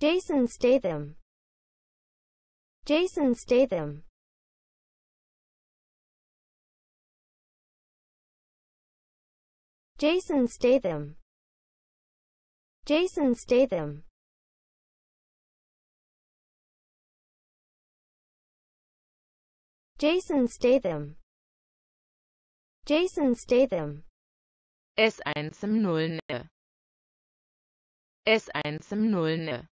Jason Statham Jason Statham Jason Statham Jason Statham Jason Statham Jason Statham S1 zum Nullen S1 zum Nullen